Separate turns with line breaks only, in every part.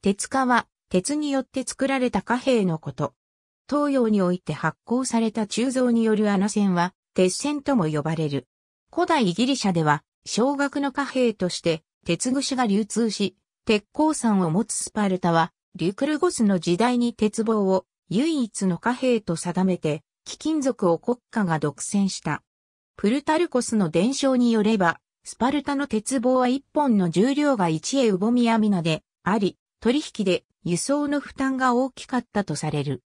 鉄化は、鉄によって作られた貨幣のこと。東洋において発行された鋳造による穴線は、鉄線とも呼ばれる。古代ギリシャでは、小額の貨幣として、鉄串が流通し、鉄鉱山を持つスパルタは、リュクルゴスの時代に鉄棒を唯一の貨幣と定めて、貴金属を国家が独占した。プルタルコスの伝承によれば、スパルタの鉄棒は1本の重量が1へうぼみアミであり、取引で輸送の負担が大きかったとされる。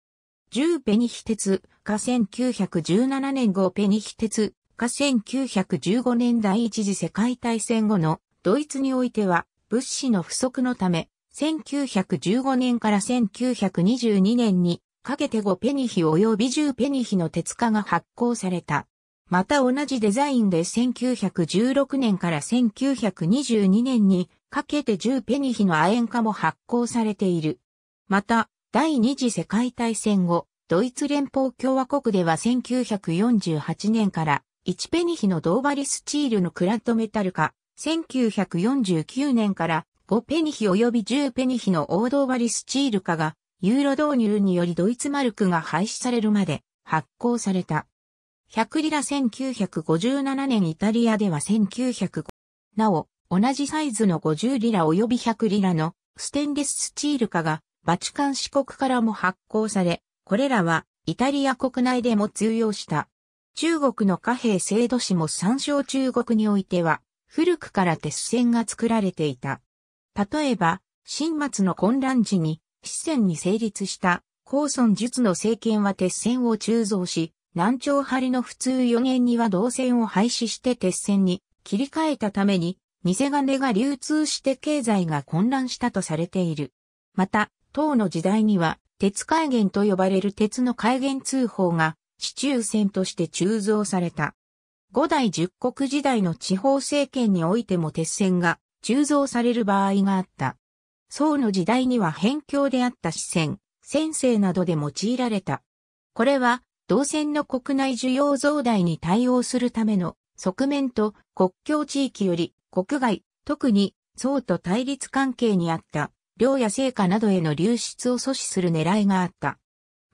10ペニヒ鉄が1917年5ペニヒ鉄が1915年第一次世界大戦後のドイツにおいては物資の不足のため1915年から1922年にかけて5ペニヒ及び10ペニヒの鉄化が発行された。また同じデザインで1916年から1922年にかけて10ペニヒの亜鉛化も発行されている。また、第二次世界大戦後、ドイツ連邦共和国では1948年から1ペニヒの銅針スチールのクラッドメタル化、1949年から5ペニヒ及び10ペニヒの王道針スチール化が、ユーロ導入によりドイツマルクが廃止されるまで発行された。100リラ1957年イタリアでは1905。なお、同じサイズの50リラ及び100リラのステンレススチール化がバチカン四国からも発行され、これらはイタリア国内でも通用した。中国の貨幣制度史も参照中国においては、古くから鉄線が作られていた。例えば、新末の混乱時に、四川に成立した高村術の政権は鉄線を鋳造し、南朝張りの普通4年には銅線を廃止して鉄線に切り替えたために、偽金が流通して経済が混乱したとされている。また、唐の時代には、鉄戒厳と呼ばれる鉄の戒厳通報が、市中線として鋳造された。五代十国時代の地方政権においても鉄線が鋳造される場合があった。宋の時代には辺境であった支線、先生などで用いられた。これは、銅線の国内需要増大に対応するための側面と国境地域より国外、特に、宋と対立関係にあった、領や成果などへの流出を阻止する狙いがあった。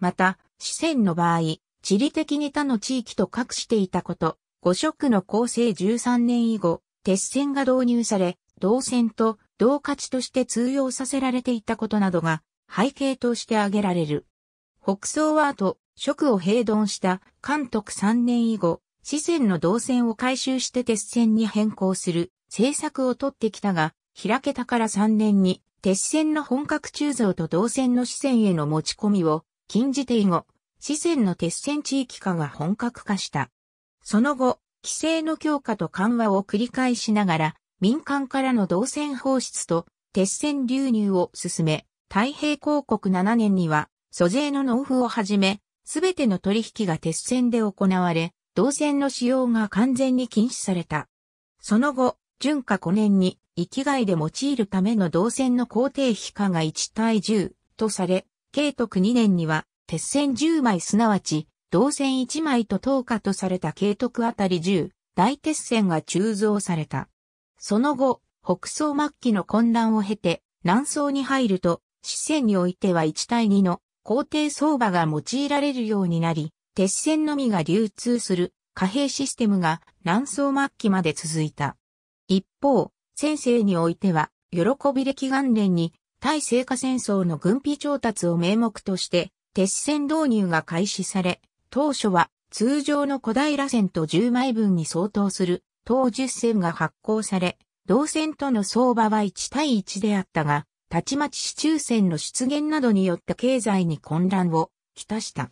また、四川の場合、地理的に他の地域と隠していたこと、五色の構成13年以後、鉄線が導入され、銅線と銅価値として通用させられていたことなどが背景として挙げられる。北宋は後、職を平凡した監督3年以後、四川の銅線を回収して鉄線に変更する政策を取ってきたが、開けたから3年に、鉄線の本格鋳造と銅線の支線への持ち込みを禁じて以後、支線の鉄線地域化が本格化した。その後、規制の強化と緩和を繰り返しながら、民間からの銅線放出と鉄線流入を進め、太平広告7年には、租税の納付をはじめ、すべての取引が鉄線で行われ、銅線の使用が完全に禁止された。その後、順化5年に、域外で用いるための銅線の工程費化が1対10とされ、慶徳2年には、鉄線10枚すなわち、銅線1枚と等価とされた慶徳あたり10、大鉄線が鋳造された。その後、北宋末期の混乱を経て、南宋に入ると、市線においては1対2の工程相場が用いられるようになり、鉄線のみが流通する貨幣システムが南宋末期まで続いた。方、先生においては、喜び歴元年に、対聖華戦争の軍備調達を名目として、鉄線導入が開始され、当初は通常の小平線と10枚分に相当する当10線が発行され、同線との相場は1対1であったが、たちまち市中線の出現などによって経済に混乱をきたした。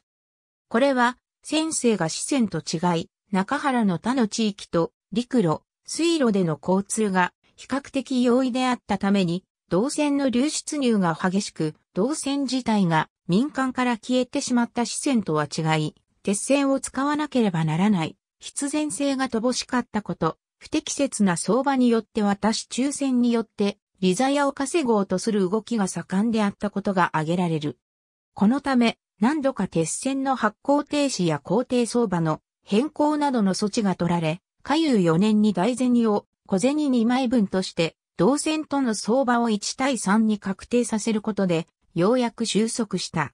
これは、先生が四線と違い、中原の他の地域と陸路、水路での交通が比較的容易であったために、銅線の流出入が激しく、銅線自体が民間から消えてしまった四川とは違い、鉄線を使わなければならない、必然性が乏しかったこと、不適切な相場によって私抽選によって、利ザヤを稼ごうとする動きが盛んであったことが挙げられる。このため、何度か鉄線の発行停止や工程相場の変更などの措置が取られ、下遊4年に大銭を小銭2枚分として、同線との相場を1対3に確定させることで、ようやく収束した。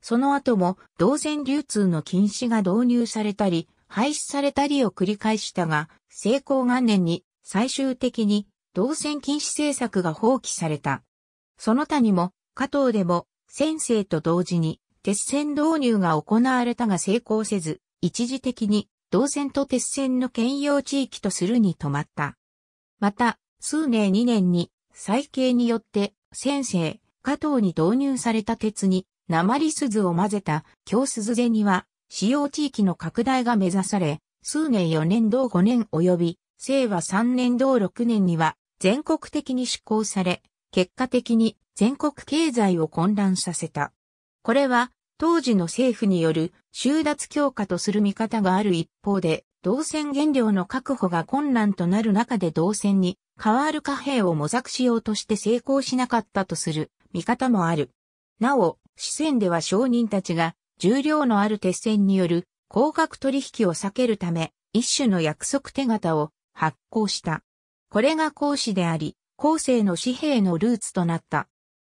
その後も、同線流通の禁止が導入されたり、廃止されたりを繰り返したが、成功元年に最終的に同線禁止政策が放棄された。その他にも、加藤でも、先生と同時に、鉄線導入が行われたが成功せず、一時的に銅線と鉄線の兼用地域とするに止まった。また、数年2年に、再計によって、先生、加藤に導入された鉄に、鉛鈴を混ぜた京鈴銭には、使用地域の拡大が目指され、数年4年同5年及び、生和3年同6年には、全国的に施行され、結果的に全国経済を混乱させた。これは、当時の政府による収奪強化とする見方がある一方で、銅線原料の確保が困難となる中で銅線にワわる貨幣を模索しようとして成功しなかったとする見方もある。なお、四川では商人たちが重量のある鉄線による高額取引を避けるため、一種の約束手形を発行した。これが孔子であり、後世の紙幣のルーツとなった。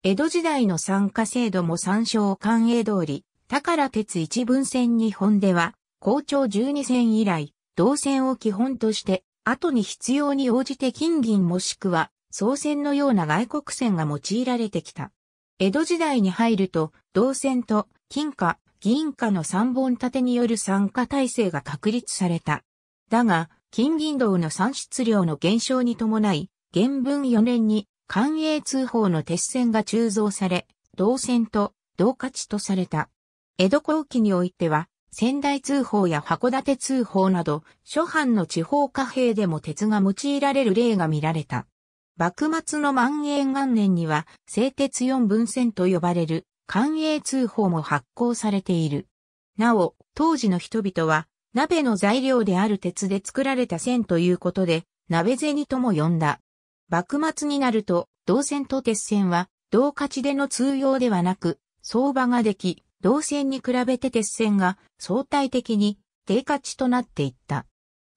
江戸時代の参加制度も参照官営通り、宝鉄一分線日本では、校長12線以来、銅線を基本として、後に必要に応じて金銀もしくは、総線のような外国線が用いられてきた。江戸時代に入ると、銅線と金貨、銀貨の三本立てによる参加体制が確立された。だが、金銀銅の産出量の減少に伴い、元文4年に官営通報の鉄線が鋳造され、銅線と銅価値とされた。江戸後期においては、仙台通報や函館通報など、諸藩の地方貨幣でも鉄が用いられる例が見られた。幕末の万延元年には、製鉄四分線と呼ばれる、官営通報も発行されている。なお、当時の人々は、鍋の材料である鉄で作られた線ということで、鍋銭とも呼んだ。幕末になると、銅線と鉄線は、銅価値での通用ではなく、相場ができ、銅線に比べて鉄線が相対的に低価値となっていった。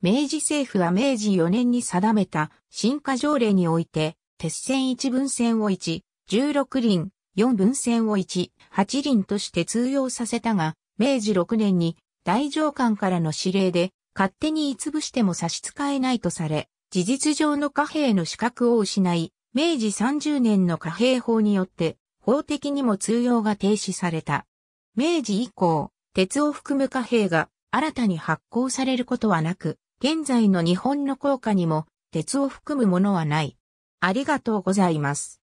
明治政府は明治4年に定めた新化条例において、鉄線1分線を1、16輪、4分線を1、8輪として通用させたが、明治6年に大上官からの指令で勝手にいつぶしても差し支えないとされ、事実上の貨幣の資格を失い、明治30年の貨幣法によって法的にも通用が停止された。明治以降、鉄を含む貨幣が新たに発行されることはなく、現在の日本の硬貨にも鉄を含むものはない。ありがとうございます。